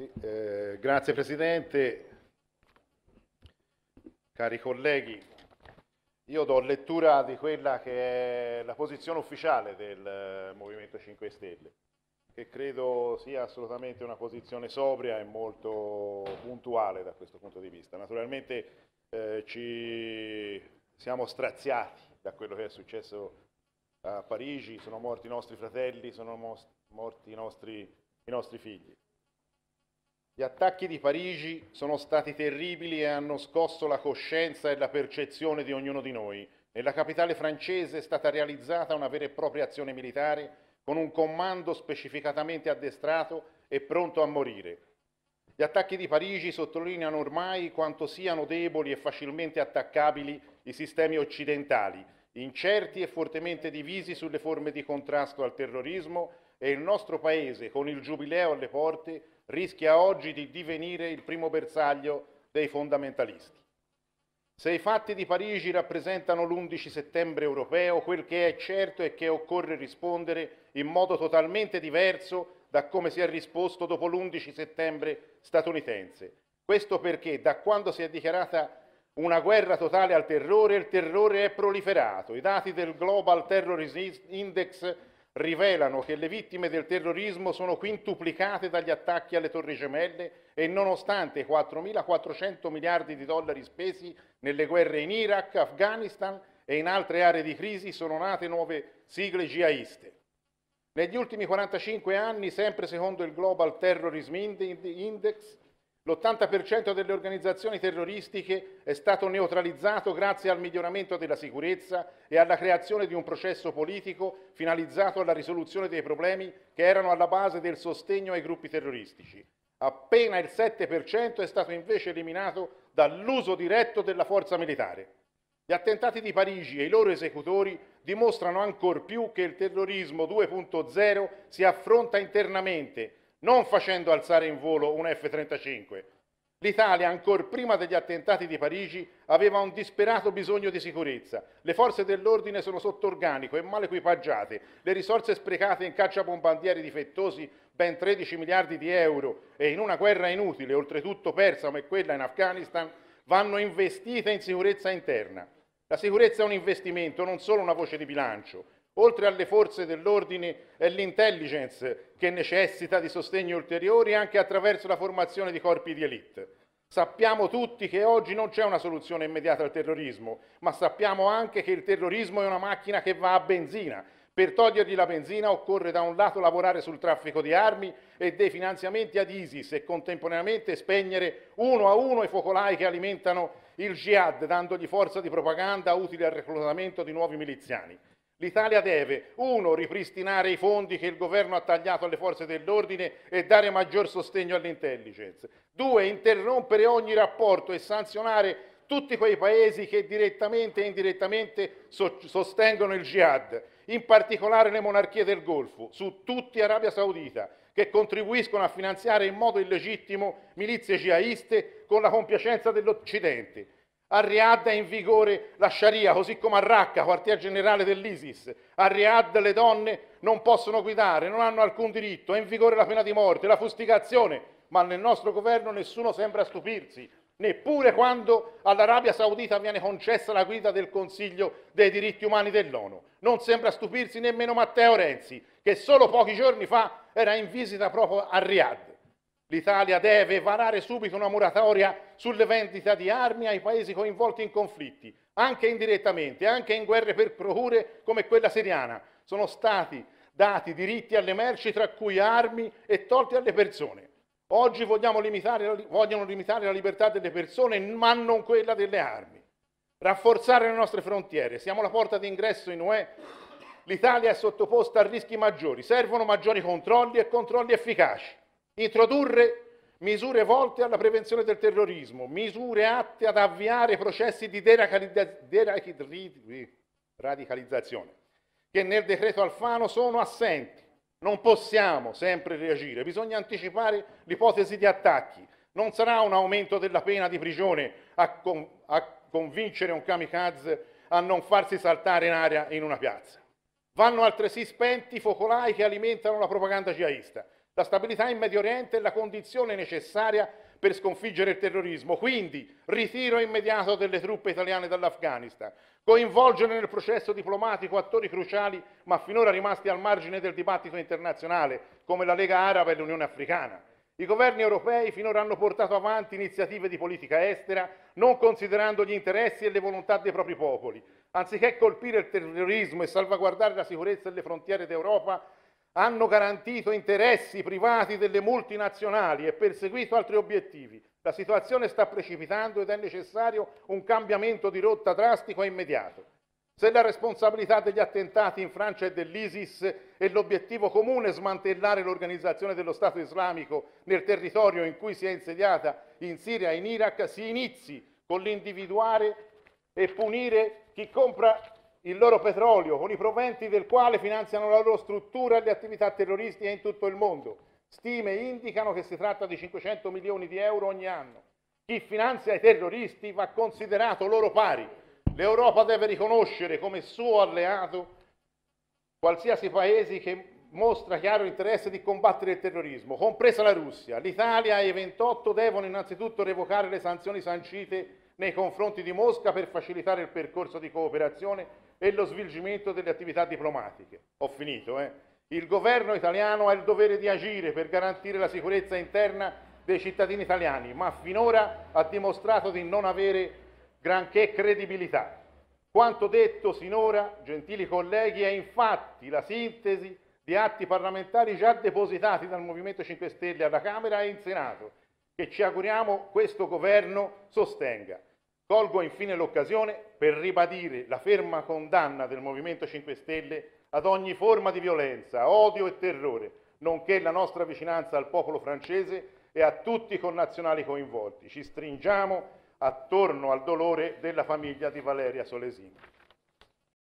Sì, eh, grazie Presidente, cari colleghi. Io do lettura di quella che è la posizione ufficiale del eh, Movimento 5 Stelle, che credo sia assolutamente una posizione sobria e molto puntuale da questo punto di vista. Naturalmente eh, ci siamo straziati da quello che è successo a Parigi, sono morti i nostri fratelli, sono morti i nostri, i nostri figli. Gli attacchi di Parigi sono stati terribili e hanno scosso la coscienza e la percezione di ognuno di noi. Nella capitale francese è stata realizzata una vera e propria azione militare con un comando specificatamente addestrato e pronto a morire. Gli attacchi di Parigi sottolineano ormai quanto siano deboli e facilmente attaccabili i sistemi occidentali, incerti e fortemente divisi sulle forme di contrasto al terrorismo e il nostro Paese, con il giubileo alle porte, rischia oggi di divenire il primo bersaglio dei fondamentalisti. Se i fatti di Parigi rappresentano l'11 settembre europeo, quel che è certo è che occorre rispondere in modo totalmente diverso da come si è risposto dopo l'11 settembre statunitense. Questo perché da quando si è dichiarata una guerra totale al terrore, il terrore è proliferato. I dati del Global Terrorism Index rivelano che le vittime del terrorismo sono quintuplicate dagli attacchi alle Torri Gemelle e nonostante i 4.400 miliardi di dollari spesi nelle guerre in Iraq, Afghanistan e in altre aree di crisi sono nate nuove sigle jihadiste. Negli ultimi 45 anni, sempre secondo il Global Terrorism Index, l'80% delle organizzazioni terroristiche è stato neutralizzato grazie al miglioramento della sicurezza e alla creazione di un processo politico finalizzato alla risoluzione dei problemi che erano alla base del sostegno ai gruppi terroristici. Appena il 7% è stato invece eliminato dall'uso diretto della forza militare. Gli attentati di Parigi e i loro esecutori dimostrano ancor più che il terrorismo 2.0 si affronta internamente non facendo alzare in volo un F-35. L'Italia, ancora prima degli attentati di Parigi, aveva un disperato bisogno di sicurezza. Le forze dell'ordine sono sotto organico e male equipaggiate, le risorse sprecate in cacciabombardieri difettosi ben 13 miliardi di euro e in una guerra inutile, oltretutto persa come quella in Afghanistan, vanno investite in sicurezza interna. La sicurezza è un investimento, non solo una voce di bilancio. Oltre alle forze dell'ordine è l'intelligence che necessita di sostegni ulteriori anche attraverso la formazione di corpi di elite. Sappiamo tutti che oggi non c'è una soluzione immediata al terrorismo, ma sappiamo anche che il terrorismo è una macchina che va a benzina. Per togliergli la benzina occorre da un lato lavorare sul traffico di armi e dei finanziamenti ad ISIS e contemporaneamente spegnere uno a uno i focolai che alimentano il Jihad, dandogli forza di propaganda utile al reclutamento di nuovi miliziani. L'Italia deve, uno, ripristinare i fondi che il governo ha tagliato alle forze dell'ordine e dare maggior sostegno all'intelligence, due, interrompere ogni rapporto e sanzionare tutti quei paesi che direttamente e indirettamente so sostengono il jihad, in particolare le monarchie del Golfo, su tutti Arabia Saudita, che contribuiscono a finanziare in modo illegittimo milizie jihadiste con la compiacenza dell'Occidente a Riyadh è in vigore la Sharia, così come a Raqqa, quartier generale dell'ISIS. A Riyadh le donne non possono guidare, non hanno alcun diritto, è in vigore la pena di morte, la fustigazione. Ma nel nostro governo nessuno sembra stupirsi, neppure quando all'Arabia Saudita viene concessa la guida del Consiglio dei diritti umani dell'ONU. Non sembra stupirsi nemmeno Matteo Renzi, che solo pochi giorni fa era in visita proprio a Riyadh. L'Italia deve varare subito una moratoria sulle vendite di armi ai paesi coinvolti in conflitti, anche indirettamente, anche in guerre per procure come quella siriana. Sono stati dati diritti alle merci, tra cui armi, e tolti alle persone. Oggi limitare, vogliono limitare la libertà delle persone, ma non quella delle armi. Rafforzare le nostre frontiere. Siamo la porta d'ingresso in UE. L'Italia è sottoposta a rischi maggiori. Servono maggiori controlli e controlli efficaci. Introdurre misure volte alla prevenzione del terrorismo, misure atte ad avviare processi di deradicalizzazione, che nel decreto Alfano sono assenti. Non possiamo sempre reagire, bisogna anticipare l'ipotesi di attacchi. Non sarà un aumento della pena di prigione a, con, a convincere un kamikaze a non farsi saltare in aria in una piazza. Vanno altresì spenti i focolai che alimentano la propaganda jihadista la stabilità in Medio Oriente è la condizione necessaria per sconfiggere il terrorismo, quindi ritiro immediato delle truppe italiane dall'Afghanistan, coinvolgere nel processo diplomatico attori cruciali ma finora rimasti al margine del dibattito internazionale come la Lega Araba e l'Unione Africana. I governi europei finora hanno portato avanti iniziative di politica estera non considerando gli interessi e le volontà dei propri popoli. Anziché colpire il terrorismo e salvaguardare la sicurezza e le frontiere d'Europa, hanno garantito interessi privati delle multinazionali e perseguito altri obiettivi. La situazione sta precipitando ed è necessario un cambiamento di rotta drastico e immediato. Se la responsabilità degli attentati in Francia e dell'ISIS e l'obiettivo comune smantellare l'organizzazione dello Stato islamico nel territorio in cui si è insediata in Siria e in Iraq, si inizi con l'individuare e punire chi compra il loro petrolio, con i proventi del quale finanziano la loro struttura e le attività terroristiche in tutto il mondo. Stime indicano che si tratta di 500 milioni di euro ogni anno. Chi finanzia i terroristi va considerato loro pari. L'Europa deve riconoscere come suo alleato qualsiasi paese che mostra chiaro interesse di combattere il terrorismo, compresa la Russia. L'Italia e i 28 devono innanzitutto revocare le sanzioni sancite nei confronti di Mosca per facilitare il percorso di cooperazione e lo svolgimento delle attività diplomatiche. Ho finito, eh? Il governo italiano ha il dovere di agire per garantire la sicurezza interna dei cittadini italiani, ma finora ha dimostrato di non avere granché credibilità. Quanto detto sinora, gentili colleghi, è infatti la sintesi di atti parlamentari già depositati dal Movimento 5 Stelle alla Camera e in Senato, che ci auguriamo questo governo sostenga. Colgo infine l'occasione per ribadire la ferma condanna del Movimento 5 Stelle ad ogni forma di violenza, odio e terrore, nonché la nostra vicinanza al popolo francese e a tutti i connazionali coinvolti. Ci stringiamo attorno al dolore della famiglia di Valeria Solesini.